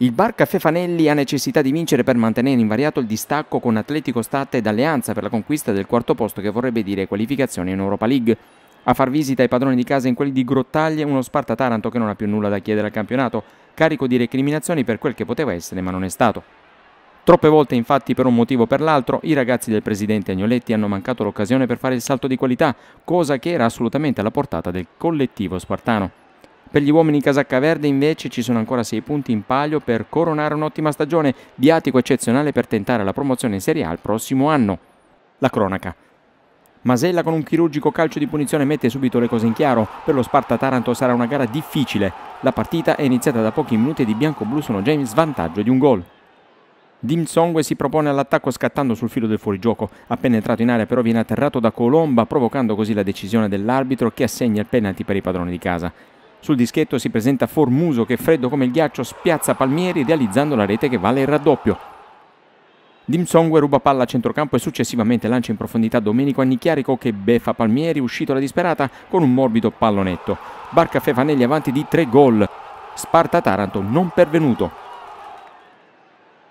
Il Bar Caffè Fanelli ha necessità di vincere per mantenere invariato il distacco con Atletico State ed Alleanza per la conquista del quarto posto che vorrebbe dire qualificazione in Europa League. A far visita ai padroni di casa in quelli di Grottaglie uno Sparta Taranto che non ha più nulla da chiedere al campionato, carico di recriminazioni per quel che poteva essere ma non è stato. Troppe volte infatti per un motivo o per l'altro i ragazzi del presidente Agnoletti hanno mancato l'occasione per fare il salto di qualità, cosa che era assolutamente alla portata del collettivo spartano. Per gli uomini casacca verde invece ci sono ancora 6 punti in palio per coronare un'ottima stagione, viatico eccezionale per tentare la promozione in Serie A il prossimo anno. La cronaca. Masella con un chirurgico calcio di punizione mette subito le cose in chiaro. Per lo Sparta Taranto sarà una gara difficile. La partita è iniziata da pochi minuti e di bianco-blu sono già in svantaggio di un gol. Dim Song si propone all'attacco scattando sul filo del fuorigioco. Appena entrato in area però viene atterrato da Colomba provocando così la decisione dell'arbitro che assegna il penalty per i padroni di casa. Sul dischetto si presenta Formuso che freddo come il ghiaccio spiazza Palmieri realizzando la rete che vale il raddoppio. Dim Dimsongue ruba palla a centrocampo e successivamente lancia in profondità Domenico Annichiarico che beffa Palmieri uscito la disperata con un morbido pallonetto. Barca Fefanelli avanti di tre gol. Sparta Taranto non pervenuto.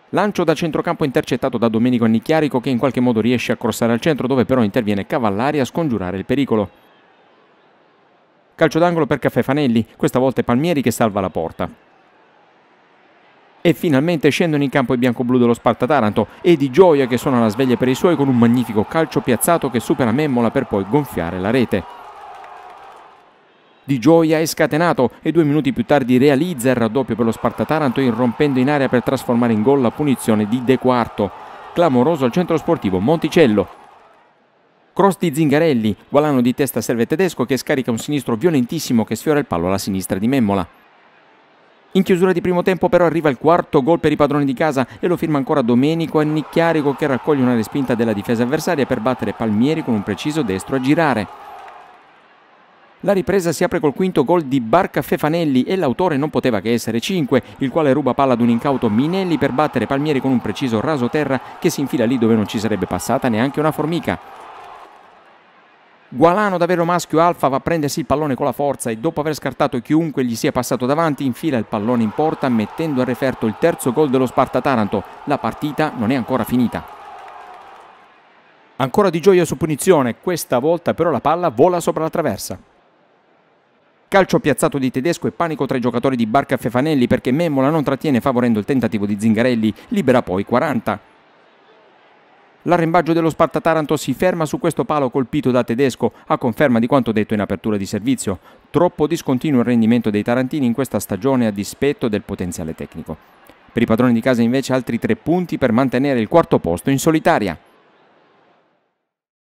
Lancio da centrocampo intercettato da Domenico Annichiarico che in qualche modo riesce a crossare al centro dove però interviene Cavallari a scongiurare il pericolo. Calcio d'angolo per Caffè Fanelli, questa volta è Palmieri che salva la porta. E finalmente scendono in campo i bianco-blu dello Sparta Taranto e di gioia che suona la sveglia per i suoi con un magnifico calcio piazzato che supera Memmola per poi gonfiare la rete. Di Gioia è scatenato e due minuti più tardi realizza il raddoppio per lo Sparta Taranto irrompendo in area per trasformare in gol la punizione di De Quarto. Clamoroso al centro sportivo Monticello Cross di Zingarelli, gualano di testa serve tedesco che scarica un sinistro violentissimo che sfiora il palo alla sinistra di Memmola. In chiusura di primo tempo però arriva il quarto gol per i padroni di casa e lo firma ancora Domenico Annicchiarico che raccoglie una respinta della difesa avversaria per battere Palmieri con un preciso destro a girare. La ripresa si apre col quinto gol di Barca Fefanelli e l'autore non poteva che essere 5, il quale ruba palla ad un incauto Minelli per battere Palmieri con un preciso raso terra che si infila lì dove non ci sarebbe passata neanche una formica. Gualano davvero maschio alfa va a prendersi il pallone con la forza e dopo aver scartato chiunque gli sia passato davanti infila il pallone in porta mettendo a referto il terzo gol dello Sparta Taranto. La partita non è ancora finita. Ancora di gioia su punizione, questa volta però la palla vola sopra la traversa. Calcio piazzato di Tedesco e panico tra i giocatori di Barca Fefanelli perché Memola non trattiene favorendo il tentativo di Zingarelli, libera poi 40. L'arrembaggio dello Sparta Taranto si ferma su questo palo colpito da Tedesco, a conferma di quanto detto in apertura di servizio. Troppo discontinuo il rendimento dei tarantini in questa stagione a dispetto del potenziale tecnico. Per i padroni di casa invece altri tre punti per mantenere il quarto posto in solitaria.